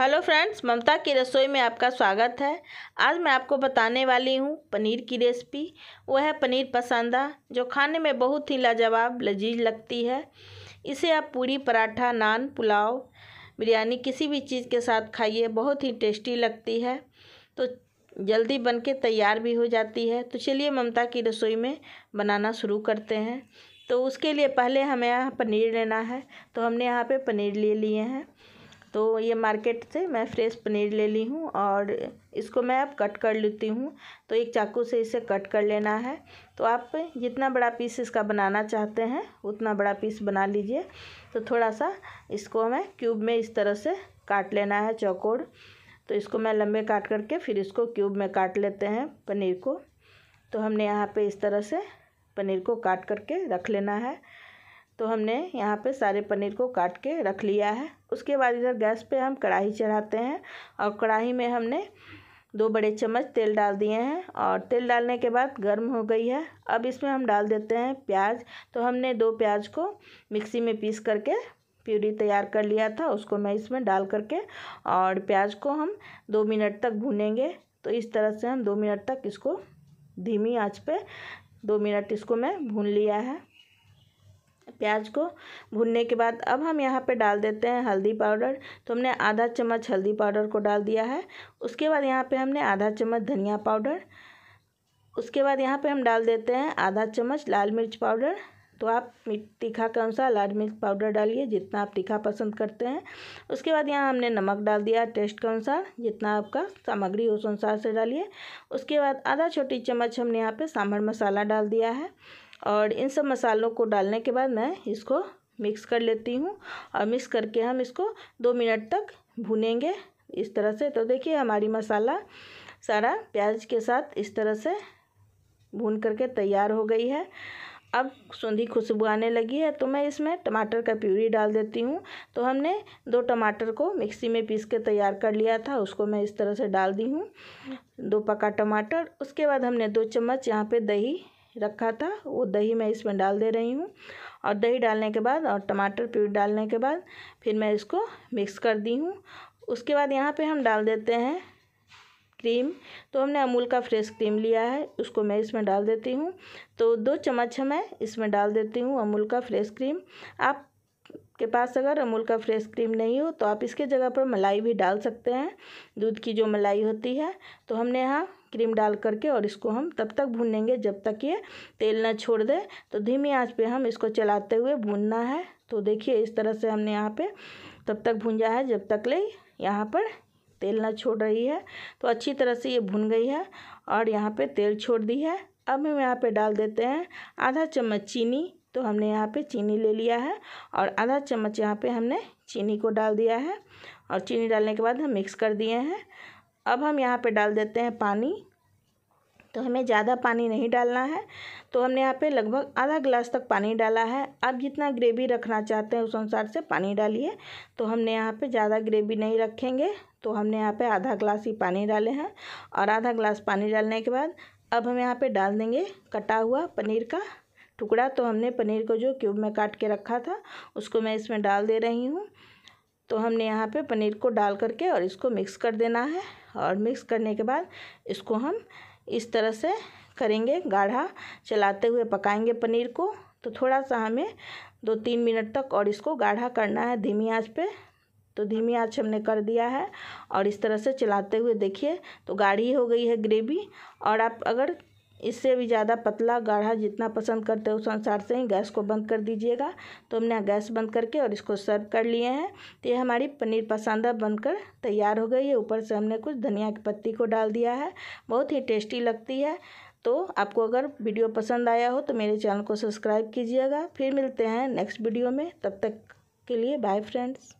hello friends ममता की रसोई में आपका स्वागत है आज मैं आपको बताने वाली हूँ पनीर की रेसिपी वह है पनीर पसंदा जो खाने में बहुत ही लाजवाब लजीज लगती है इसे आप पूरी पराठा नान पुलाव बिरयानी किसी भी चीज़ के साथ खाइए बहुत ही टेस्टी लगती है तो जल्दी बन के तैयार भी हो जाती है तो चलिए ममता की रसोई में बनाना शुरू करते हैं तो उसके लिए पहले हमें यहाँ पनीर लेना है तो हमने यहाँ पे पनीर ले लिए हैं तो ये मार्केट से मैं फ्रेश पनीर ले ली हूँ और इसको मैं अब कट कर लेती हूँ तो एक चाकू से इसे कट कर लेना है तो आप जितना बड़ा पीस इसका बनाना चाहते हैं उतना बड़ा पीस बना लीजिए तो थोड़ा सा इसको हमें क्यूब में इस तरह से काट लेना है चौकोर तो इसको मैं लंबे काट करके फिर इसको क्यूब में काट लेते हैं पनीर को तो हमने यहाँ पर इस तरह से पनीर को काट करके रख लेना है तो हमने यहाँ पे सारे पनीर को काट के रख लिया है उसके बाद इधर गैस पे हम कढ़ाई चढ़ाते हैं और कढ़ाई में हमने दो बड़े चम्मच तेल डाल दिए हैं और तेल डालने के बाद गर्म हो गई है अब इसमें हम डाल देते हैं प्याज तो हमने दो प्याज को मिक्सी में पीस करके प्यूरी तैयार कर लिया था उसको मैं इसमें डाल करके और प्याज को हम दो मिनट तक भूनेंगे तो इस तरह से हम दो मिनट तक इसको धीमी आंच पे दो मिनट इसको मैं भून लिया है प्याज को भुनने के बाद अब हम यहाँ पे डाल देते हैं हल्दी पाउडर तो हमने आधा चम्मच हल्दी पाउडर को डाल दिया है उसके बाद यहाँ पे हमने आधा चम्मच धनिया पाउडर उसके बाद यहाँ पे हम डाल देते हैं आधा चम्मच लाल मिर्च पाउडर तो आप तीखा के अनुसार लाल मिर्च पाउडर डालिए जितना आप तीखा पसंद करते हैं उसके बाद यहाँ हमने नमक डाल दिया टेस्ट के अनुसार जितना आपका सामग्री हो उस अनुसार से डालिए उसके बाद आधा छोटी चम्मच हमने यहाँ पे सांभर मसाला डाल दिया है और इन सब मसालों को डालने के बाद मैं इसको मिक्स कर लेती हूँ और मिक्स करके हम इसको दो मिनट तक भुनेंगे इस तरह से तो देखिए हमारी मसाला सारा प्याज के साथ इस तरह से भून करके तैयार हो गई है अब सूंधी खुशबू आने लगी है तो मैं इसमें टमाटर का प्यूरी डाल देती हूँ तो हमने दो टमाटर को मिक्सी में पीस के तैयार कर लिया था उसको मैं इस तरह से डाल दी हूँ दो पका टमाटर उसके बाद हमने दो चम्मच यहाँ पे दही रखा था वो दही मैं इसमें डाल दे रही हूँ और दही डालने के बाद और टमाटर प्यूर डालने के बाद फिर मैं इसको मिक्स कर दी हूँ उसके बाद यहाँ पे हम डाल देते हैं क्रीम तो हमने अमूल का फ्रेश क्रीम लिया है उसको मैं इसमें डाल देती हूँ तो दो चम्मच मैं इसमें डाल देती हूँ अमूल का फ्रेश क्रीम आप के पास अगर अमूल का फ्रेश क्रीम नहीं हो तो आप इसके जगह पर मलाई भी डाल सकते हैं दूध की जो मलाई होती है तो हमने यहाँ क्रीम डाल करके और इसको हम तब तक भूनेंगे जब तक ये तेल ना छोड़ दे तो धीमी आंच पे हम इसको चलाते हुए भूनना है तो देखिए इस तरह से हमने यहाँ पे तब तक भूंजा है जब तक ले यहाँ पर तेल ना छोड़ रही है तो अच्छी तरह से ये भुन गई है और यहाँ पर तेल छोड़ दी है अब हम यहाँ पर डाल देते हैं आधा चम्मच चीनी तो हमने यहाँ पे चीनी ले लिया है और आधा चम्मच यहाँ पे हमने चीनी को डाल दिया है और चीनी डालने के बाद हम मिक्स कर दिए हैं अब हम यहाँ पे डाल देते हैं पानी तो हमें ज़्यादा पानी नहीं डालना है तो हमने यहाँ पे लगभग आधा गिलास तक पानी डाला है अब जितना ग्रेवी रखना चाहते हैं उस अनुसार से पानी डालिए तो हमने यहाँ पे ज़्यादा ग्रेवी नहीं रखेंगे तो हमने यहाँ पे आधा गिलास ही पानी डाले हैं और आधा गिलास पानी डालने के बाद अब हम यहाँ पे डाल देंगे कटा हुआ पनीर का टुकड़ा तो हमने पनीर को जो क्यूब में काट के रखा था उसको मैं इसमें डाल दे रही हूँ तो हमने यहाँ पे पनीर को डाल करके और इसको मिक्स कर देना है और मिक्स करने के बाद इसको हम इस तरह से करेंगे गाढ़ा चलाते हुए पकाएंगे पनीर को तो थोड़ा सा हमें दो तीन मिनट तक और इसको गाढ़ा करना है धीमी आंच पे तो धीमी आंच हमने कर दिया है और इस तरह से चलाते हुए देखिए तो गाढ़ी हो गई है ग्रेवी और आप अगर इससे भी ज़्यादा पतला गाढ़ा जितना पसंद करते हो उस अनुसार से ही गैस को बंद कर दीजिएगा तो हमने गैस बंद करके और इसको सर्व कर लिए हैं तो ये हमारी पनीर पसंदा बनकर तैयार हो गई है ऊपर से हमने कुछ धनिया की पत्ती को डाल दिया है बहुत ही टेस्टी लगती है तो आपको अगर वीडियो पसंद आया हो तो मेरे चैनल को सब्सक्राइब कीजिएगा फिर मिलते हैं नेक्स्ट वीडियो में तब तक के लिए बाय फ्रेंड्स